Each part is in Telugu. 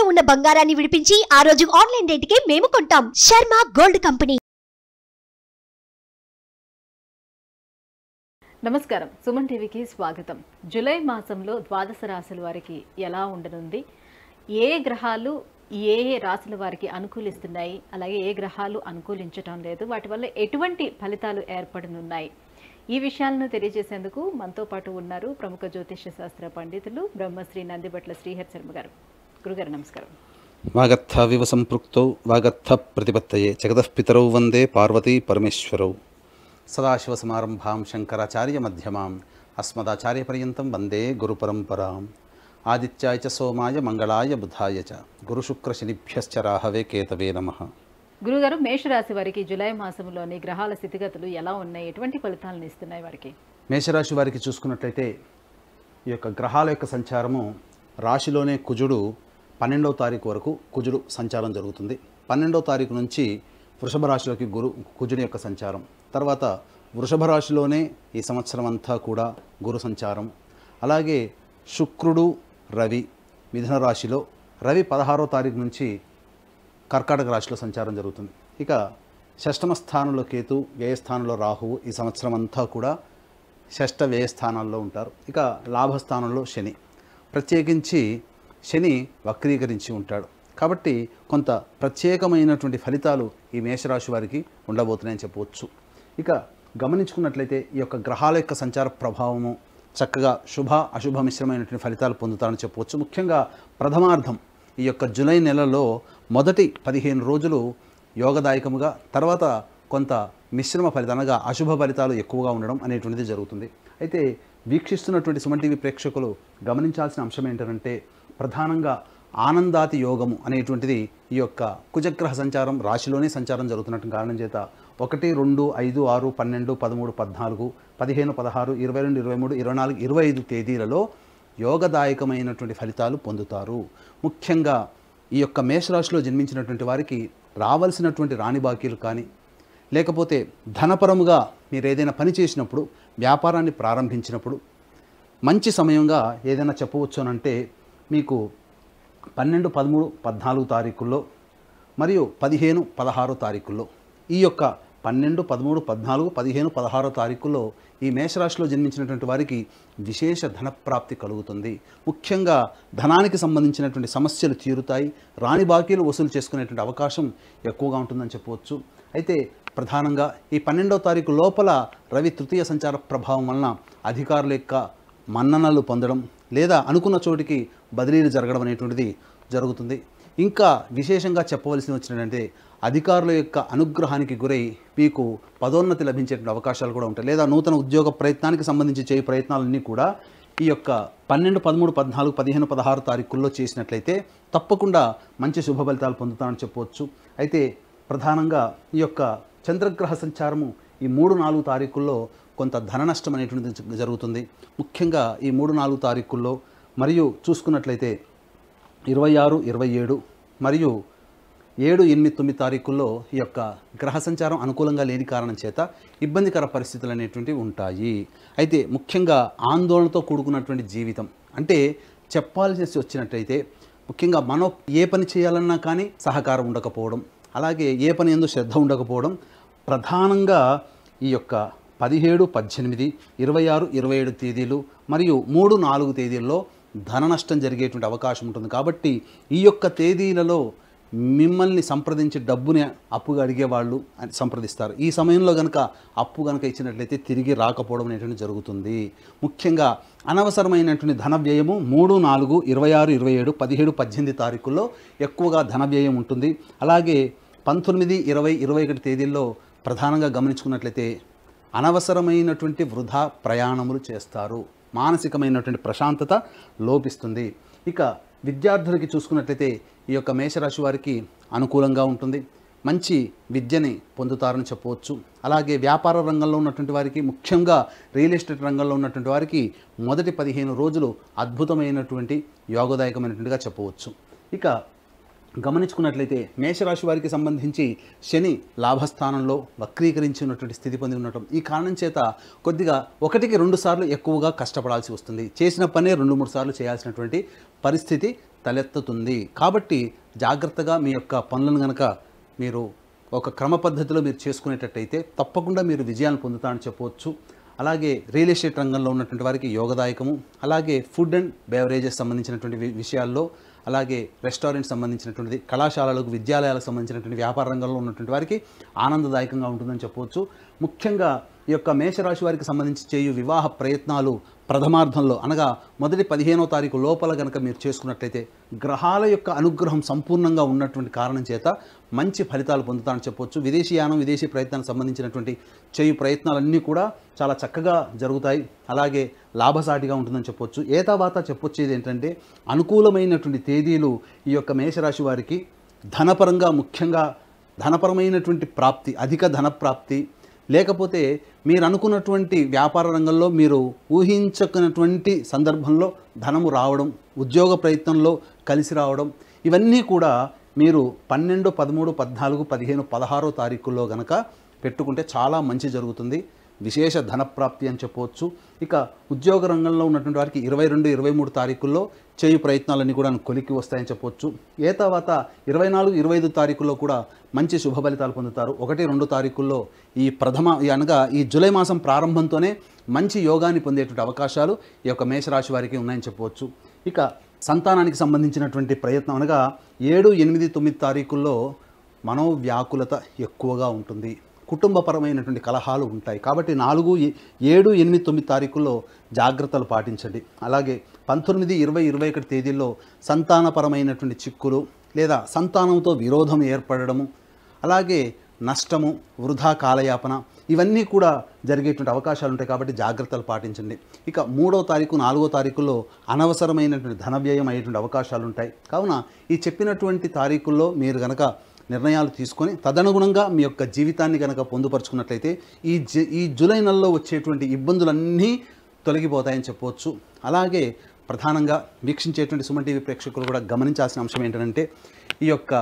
తాకట్టులో ఉన్న బంగారాన్ని విడిపించి ఆ రోజు ఆన్లైన్ కి మేము కొంటాం శర్మ గోల్డ్ కంపెనీ నమస్కారం సుమన్ టీవీకి స్వాగతం జులై మాసంలో ద్వాదశ రాశుల వారికి ఎలా ఉండనుంది ఏ గ్రహాలు ఏ ఏ రాశుల వారికి అనుకూలిస్తున్నాయి అలాగే ఏ గ్రహాలు అనుకూలించటం లేదు వాటి వల్ల ఎటువంటి ఫలితాలు ఏర్పడనున్నాయి ఈ విషయాలను తెలియజేసేందుకు మనతో పాటు ఉన్నారు ప్రముఖ జ్యోతిష్య శాస్త్ర పండితులు బ్రహ్మశ్రీ నందిబట్ల శ్రీహర్ శర్మ గారు గురుగారు నమస్కారం వివ సంపృక్త వాగత్ ప్రతిపత్తయే జగదఃపితరౌ వందే పార్వతీ పరమేశ్వరౌ సదాశివ సమారంభాం శంకరాచార్య మధ్యమాం పర్యంతం వందే పరంపరాం ఆదిత్యాయ చ సోమాయ మంగళాయ బుధాయ చ గురుశుక్ర రాహవే కేతవే నమ గురుగారు మేషరాశి వారికి జులై మాసంలోని గ్రహాల స్థితిగతులు ఎలా ఉన్నాయి ఎటువంటి ఫలితాలను ఇస్తున్నాయి వారికి మేషరాశి వారికి చూసుకున్నట్లయితే ఈ యొక్క గ్రహాల యొక్క సంచారము రాశిలోనే కుజుడు పన్నెండవ తారీఖు వరకు కుజుడు సంచారం జరుగుతుంది పన్నెండవ తారీఖు నుంచి వృషభ రాశిలోకి గురు కుజుడి యొక్క సంచారం తర్వాత వృషభ రాశిలోనే ఈ సంవత్సరం అంతా కూడా గురు సంచారం అలాగే శుక్రుడు రవి మిథున రాశిలో రవి పదహారో తారీఖు నుంచి కర్కాటక రాశిలో సంచారం జరుగుతుంది ఇక షష్టమ స్థానంలో కేతు వ్యయస్థానంలో రాహువు ఈ సంవత్సరం అంతా కూడా షష్ట వ్యయస్థానాల్లో ఉంటారు ఇక లాభస్థానంలో శని ప్రత్యేకించి శని వక్రీకరించి ఉంటాడు కాబట్టి కొంత ప్రత్యేకమైనటువంటి ఫలితాలు ఈ మేషరాశి వారికి ఉండబోతున్నాయని చెప్పవచ్చు ఇక గమనించుకున్నట్లయితే ఈ యొక్క గ్రహాల యొక్క సంచార ప్రభావము చక్కగా శుభ అశుభ మిశ్రమైనటువంటి ఫలితాలు పొందుతారని చెప్పవచ్చు ముఖ్యంగా ప్రథమార్థం ఈ యొక్క జులై నెలలో మొదటి పదిహేను రోజులు యోగదాయకముగా తర్వాత కొంత మిశ్రమ అనగా అశుభ ఫలితాలు ఎక్కువగా ఉండడం అనేటువంటిది జరుగుతుంది అయితే వీక్షిస్తున్నటువంటి సుమన్ టీవీ ప్రేక్షకులు గమనించాల్సిన అంశం ఏంటంటే ప్రధానంగా ఆనందాతి యోగము అనేటువంటిది ఈ యొక్క కుజగ్రహ సంచారం రాశిలోనే సంచారం జరుగుతున్నట్టు కారణం చేత ఒకటి రెండు ఐదు ఆరు పన్నెండు పదమూడు పద్నాలుగు పదిహేను పదహారు ఇరవై రెండు ఇరవై మూడు ఇరవై నాలుగు ఇరవై ఐదు తేదీలలో యోగదాయకమైనటువంటి ఫలితాలు పొందుతారు ముఖ్యంగా ఈ యొక్క మేషరాశిలో జన్మించినటువంటి వారికి రావలసినటువంటి రాణి బాకీలు కానీ లేకపోతే ధనపరముగా మీరు ఏదైనా పని చేసినప్పుడు వ్యాపారాన్ని ప్రారంభించినప్పుడు మంచి సమయంగా ఏదైనా చెప్పవచ్చు అంటే మీకు పన్నెండు పదమూడు పద్నాలుగు తారీఖుల్లో మరియు పదిహేను పదహారో తారీఖుల్లో ఈ యొక్క పన్నెండు పదమూడు పద్నాలుగు పదిహేను పదహారో తారీఖుల్లో ఈ మేషరాశిలో జన్మించినటువంటి వారికి విశేష ధనప్రాప్తి కలుగుతుంది ముఖ్యంగా ధనానికి సంబంధించినటువంటి సమస్యలు తీరుతాయి రాణి బాకీలు వసూలు చేసుకునేటువంటి అవకాశం ఎక్కువగా ఉంటుందని చెప్పవచ్చు అయితే ప్రధానంగా ఈ పన్నెండో తారీఖు లోపల రవి తృతీయ సంచార ప్రభావం వలన అధికారుల యొక్క మన్ననలు పొందడం లేదా అనుకున్న చోటికి బదిలీలు జరగడం అనేటువంటిది జరుగుతుంది ఇంకా విశేషంగా చెప్పవలసి వచ్చినట్టే అధికారుల యొక్క అనుగ్రహానికి గురై మీకు పదోన్నతి లభించేటువంటి అవకాశాలు కూడా ఉంటాయి లేదా నూతన ఉద్యోగ ప్రయత్నానికి సంబంధించి చేయి ప్రయత్నాలన్నీ కూడా ఈ యొక్క పన్నెండు పదమూడు పద్నాలుగు పదిహేను పదహారు తారీఖుల్లో చేసినట్లయితే తప్పకుండా మంచి శుభ ఫలితాలు పొందుతానని చెప్పవచ్చు అయితే ప్రధానంగా ఈ యొక్క చంద్రగ్రహ సంచారము ఈ మూడు నాలుగు తారీఖుల్లో కొంత ధన నష్టం అనేటువంటిది జరుగుతుంది ముఖ్యంగా ఈ మూడు నాలుగు తారీఖుల్లో మరియు చూసుకున్నట్లయితే ఇరవై ఆరు ఇరవై ఏడు మరియు ఏడు ఎనిమిది తొమ్మిది తారీఖుల్లో ఈ యొక్క గ్రహ సంచారం అనుకూలంగా లేని కారణం చేత ఇబ్బందికర పరిస్థితులు అనేటువంటివి ఉంటాయి అయితే ముఖ్యంగా ఆందోళనతో కూడుకున్నటువంటి జీవితం అంటే చెప్పాల్సి వచ్చినట్లయితే ముఖ్యంగా మనం ఏ పని చేయాలన్నా కానీ సహకారం ఉండకపోవడం అలాగే ఏ పని ఎందు శ్రద్ధ ఉండకపోవడం ప్రధానంగా ఈ యొక్క పదిహేడు పద్దెనిమిది ఇరవై ఆరు ఇరవై ఏడు తేదీలు మరియు మూడు నాలుగు తేదీల్లో ధన నష్టం జరిగేటువంటి అవకాశం ఉంటుంది కాబట్టి ఈ యొక్క తేదీలలో మిమ్మల్ని సంప్రదించి డబ్బుని అప్పుగా అడిగేవాళ్ళు సంప్రదిస్తారు ఈ సమయంలో కనుక అప్పు కనుక ఇచ్చినట్లయితే తిరిగి రాకపోవడం అనేటువంటి జరుగుతుంది ముఖ్యంగా అనవసరమైనటువంటి ధన వ్యయము మూడు నాలుగు ఇరవై ఆరు ఇరవై ఏడు పదిహేడు పద్దెనిమిది తారీఖుల్లో ఎక్కువగా ధన వ్యయం ఉంటుంది అలాగే పంతొమ్మిది ఇరవై ఇరవై ఒకటి తేదీల్లో ప్రధానంగా గమనించుకున్నట్లయితే అనవసరమైనటువంటి వృధా ప్రయాణములు చేస్తారు మానసికమైనటువంటి ప్రశాంతత లోపిస్తుంది ఇక విద్యార్థులకి చూసుకున్నట్లయితే ఈ యొక్క మేషరాశి వారికి అనుకూలంగా ఉంటుంది మంచి విద్యని పొందుతారని చెప్పవచ్చు అలాగే వ్యాపార రంగంలో ఉన్నటువంటి వారికి ముఖ్యంగా రియల్ ఎస్టేట్ రంగంలో ఉన్నటువంటి వారికి మొదటి పదిహేను రోజులు అద్భుతమైనటువంటి యోగదాయకమైనటువంటిగా చెప్పవచ్చు ఇక గమనించుకున్నట్లయితే మేషరాశి వారికి సంబంధించి శని లాభస్థానంలో వక్రీకరించినటువంటి స్థితి పొంది ఉండటం ఈ కారణం చేత కొద్దిగా ఒకటికి రెండు సార్లు ఎక్కువగా కష్టపడాల్సి వస్తుంది చేసిన పనే రెండు మూడు సార్లు చేయాల్సినటువంటి పరిస్థితి తలెత్తుతుంది కాబట్టి జాగ్రత్తగా మీ యొక్క పనులను గనక మీరు ఒక క్రమ పద్ధతిలో మీరు చేసుకునేటట్టయితే తప్పకుండా మీరు విజయాన్ని పొందుతారని చెప్పవచ్చు అలాగే రియల్ ఎస్టేట్ రంగంలో ఉన్నటువంటి వారికి యోగదాయకము అలాగే ఫుడ్ అండ్ బెవరేజెస్ సంబంధించినటువంటి విషయాల్లో అలాగే రెస్టారెంట్ సంబంధించినటువంటిది కళాశాలలకు విద్యాలయాలకు సంబంధించినటువంటి వ్యాపార రంగంలో ఉన్నటువంటి వారికి ఆనందదాయకంగా ఉంటుందని చెప్పవచ్చు ముఖ్యంగా ఈ యొక్క మేషరాశి వారికి సంబంధించి చేయు వివాహ ప్రయత్నాలు ప్రథమార్థంలో అనగా మొదటి పదిహేనో తారీఖు లోపల కనుక మీరు చేసుకున్నట్లయితే గ్రహాల యొక్క అనుగ్రహం సంపూర్ణంగా ఉన్నటువంటి కారణం చేత మంచి ఫలితాలు పొందుతానని చెప్పొచ్చు విదేశీయానం విదేశీ ప్రయత్నానికి సంబంధించినటువంటి చేయు ప్రయత్నాలన్నీ కూడా చాలా చక్కగా జరుగుతాయి అలాగే లాభసాటిగా ఉంటుందని చెప్పొచ్చు ఏతావాత చెప్పొచ్చేది ఏంటంటే అనుకూలమైనటువంటి తేదీలు ఈ యొక్క మేషరాశి వారికి ధనపరంగా ముఖ్యంగా ధనపరమైనటువంటి ప్రాప్తి అధిక ధన ప్రాప్తి లేకపోతే మీరు అనుకున్నటువంటి వ్యాపార రంగంలో మీరు ఊహించుకున్నటువంటి సందర్భంలో ధనము రావడం ఉద్యోగ ప్రయత్నంలో కలిసి రావడం ఇవన్నీ కూడా మీరు పన్నెండు పదమూడు పద్నాలుగు పదిహేను పదహారో తారీఖుల్లో గనక పెట్టుకుంటే చాలా మంచి జరుగుతుంది విశేష ధనప్రాప్తి అని చెప్పవచ్చు ఇక ఉద్యోగ రంగంలో ఉన్నటువంటి వారికి ఇరవై రెండు ఇరవై మూడు తారీఖుల్లో చేయు ప్రయత్నాలన్నీ కూడా కొలికి వస్తాయని చెప్పవచ్చు ఏ తర్వాత ఇరవై నాలుగు ఇరవై ఐదు తారీఖుల్లో కూడా మంచి శుభ ఫలితాలు పొందుతారు ఒకటి రెండు తారీఖుల్లో ఈ ప్రథమ అనగా ఈ జూలై మాసం ప్రారంభంతోనే మంచి యోగాన్ని పొందేటువంటి అవకాశాలు ఈ యొక్క మేషరాశి వారికి ఉన్నాయని చెప్పవచ్చు ఇక సంతానానికి సంబంధించినటువంటి ప్రయత్నం అనగా ఏడు ఎనిమిది తొమ్మిది తారీఖుల్లో మనోవ్యాకులత ఎక్కువగా ఉంటుంది కుటుంబపరమైనటువంటి కలహాలు ఉంటాయి కాబట్టి నాలుగు ఏడు ఎనిమిది తొమ్మిది తారీఖుల్లో జాగ్రత్తలు పాటించండి అలాగే పంతొమ్మిది ఇరవై ఇరవై ఒకటి తేదీల్లో సంతానపరమైనటువంటి చిక్కులు లేదా సంతానంతో విరోధం ఏర్పడము అలాగే నష్టము వృధా కాలయాపన ఇవన్నీ కూడా జరిగేటువంటి అవకాశాలు ఉంటాయి కాబట్టి జాగ్రత్తలు పాటించండి ఇక మూడో తారీఖు నాలుగో తారీఖుల్లో అనవసరమైనటువంటి ధన వ్యయం అయ్యేటువంటి అవకాశాలు ఉంటాయి కావున ఈ చెప్పినటువంటి తారీఖుల్లో మీరు కనుక నిర్ణయాలు తీసుకొని తదనుగుణంగా మీ యొక్క జీవితాన్ని కనుక పొందుపరుచుకున్నట్లయితే ఈ ఈ జూలై నెలలో వచ్చేటువంటి ఇబ్బందులన్నీ తొలగిపోతాయని చెప్పవచ్చు అలాగే ప్రధానంగా వీక్షించేటువంటి సుమన్ టీవీ ప్రేక్షకులు కూడా గమనించాల్సిన అంశం ఏంటంటే ఈ యొక్క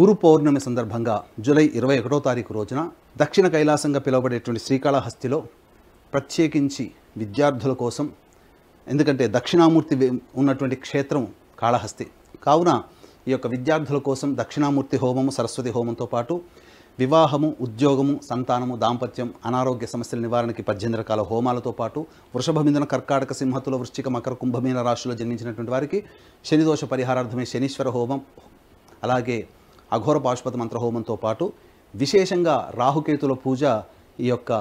గురు పౌర్ణమి సందర్భంగా జూలై ఇరవై ఒకటో తారీఖు రోజున దక్షిణ కైలాసంగా పిలువబడేటువంటి శ్రీకాళహస్తిలో ప్రత్యేకించి విద్యార్థుల కోసం ఎందుకంటే దక్షిణామూర్తి ఉన్నటువంటి క్షేత్రం కాళహస్తి కావున ఈ యొక్క విద్యార్థుల కోసం దక్షిణామూర్తి హోమము సరస్వతి హోమంతో పాటు వివాహము ఉద్యోగము సంతానము దాంపత్యం అనారోగ్య సమస్యల నివారణకి పద్దెనిమిది రకాల హోమాలతో పాటు వృషభ మిందన కర్కాటక సింహతుల వృశ్చిక మకర కుంభమీన రాశిలో జన్మించినటువంటి వారికి శనిదోష పరిహారార్థమే శనీశ్వర హోమం అలాగే అఘోర పాశుపత మంత్ర హోమంతో పాటు విశేషంగా రాహుకేతుల పూజ ఈ యొక్క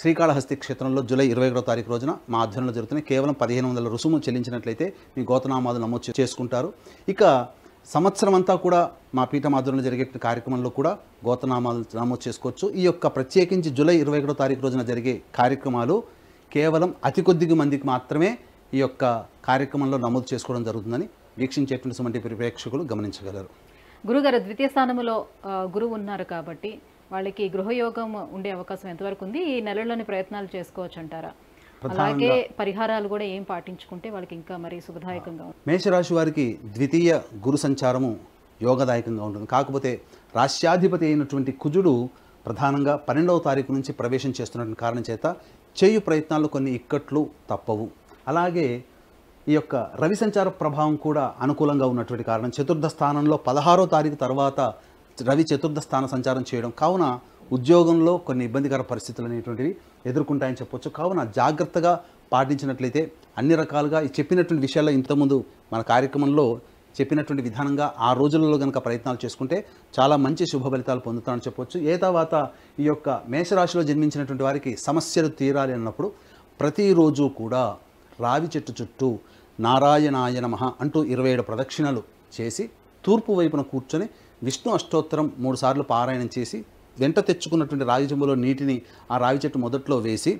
శ్రీకాళహస్తి క్షేత్రంలో జూలై ఇరవై ఒకటో తారీఖు రోజున మా ఆధ్వర్యంలో జరుగుతున్నాయి కేవలం పదిహేను వందల రుసుము చెల్లించినట్లయితే మీ గోతనామాలు నమోదు చేసుకుంటారు ఇక సంవత్సరం అంతా కూడా మా ఆధ్వర్యంలో జరిగే కార్యక్రమంలో కూడా గోతనామాలు నమోదు చేసుకోవచ్చు ఈ యొక్క ప్రత్యేకించి జూలై ఇరవై ఒకటో తారీఖు రోజున జరిగే కార్యక్రమాలు కేవలం అతి కొద్ది మందికి మాత్రమే ఈ యొక్క కార్యక్రమంలో నమోదు చేసుకోవడం జరుగుతుందని వీక్షించేటువంటి ప్రేక్షకులు గమనించగలరు గురుగారు ద్వితీయ స్థానంలో గురువు ఉన్నారు కాబట్టి వాళ్ళకి గృహయోగం ఉండే అవకాశం ఎంతవరకు ఉంది ఈ నెలలోని ప్రయత్నాలు చేసుకోవచ్చు అంటారా అలాగే పరిహారాలు కూడా ఏం పాటించుకుంటే వాళ్ళకి ఇంకా మరి శుభదాయకంగా మేషరాశి వారికి ద్వితీయ గురు సంచారము యోగదాయకంగా ఉంటుంది కాకపోతే రాష్ట్రాధిపతి అయినటువంటి కుజుడు ప్రధానంగా పన్నెండవ తారీఖు నుంచి ప్రవేశం చేస్తున్న కారణం చేత చేయు ప్రయత్నాలు కొన్ని ఇక్కట్లు తప్పవు అలాగే ఈ యొక్క రవి సంచార ప్రభావం కూడా అనుకూలంగా ఉన్నటువంటి కారణం చతుర్థ స్థానంలో పదహారో తారీఖు తర్వాత రవి చతుర్థ స్థాన సంచారం చేయడం కావున ఉద్యోగంలో కొన్ని ఇబ్బందికర పరిస్థితులు అనేటువంటివి ఎదుర్కొంటాయని చెప్పొచ్చు కావున జాగ్రత్తగా పాటించినట్లయితే అన్ని రకాలుగా చెప్పినటువంటి విషయాల్లో ఇంతకుముందు మన కార్యక్రమంలో చెప్పినటువంటి విధానంగా ఆ రోజులలో కనుక ప్రయత్నాలు చేసుకుంటే చాలా మంచి శుభ ఫలితాలు పొందుతానని చెప్పొచ్చు ఏ తర్వాత ఈ యొక్క మేషరాశిలో జన్మించినటువంటి వారికి సమస్యలు తీరాలి అన్నప్పుడు ప్రతిరోజు కూడా రావి చెట్టు చుట్టూ నారాయణాయ నమ అంటూ ఇరవై ఏడు ప్రదక్షిణలు చేసి తూర్పు వైపున కూర్చొని విష్ణు అష్టోత్తరం మూడుసార్లు పారాయణం చేసి వెంట తెచ్చుకున్నటువంటి రావి చెంబులో నీటిని ఆ రావి చెట్టు మొదట్లో వేసి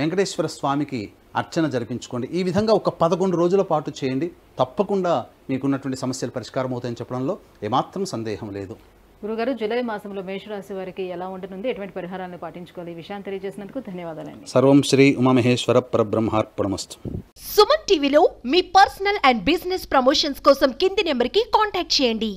వెంకటేశ్వర స్వామికి అర్చన జరిపించుకోండి ఈ విధంగా ఒక పదకొండు రోజుల పాటు చేయండి తప్పకుండా మీకున్నటువంటి సమస్యలు పరిష్కారం అవుతాయని చెప్పడంలో ఏమాత్రం సందేహం లేదు గురుగారు జులై మాసంలో మేషరాశి వారికి ఎలా ఉండనుంది ఎటువంటి పరిహారాన్ని పాటించుకోవాలి ఈ విషయాన్ని తెలియజేసినందుకు ధన్యవాదాలండి సర్వం శ్రీ ఉమామహేశ్వర పరబ్రహ్మార్పణమస్తు సుమన్ టీవీలో మీ పర్సనల్ అండ్ బిజినెస్ ప్రమోషన్స్ కోసం కింది నెంబర్కి కాంటాక్ట్ చేయండి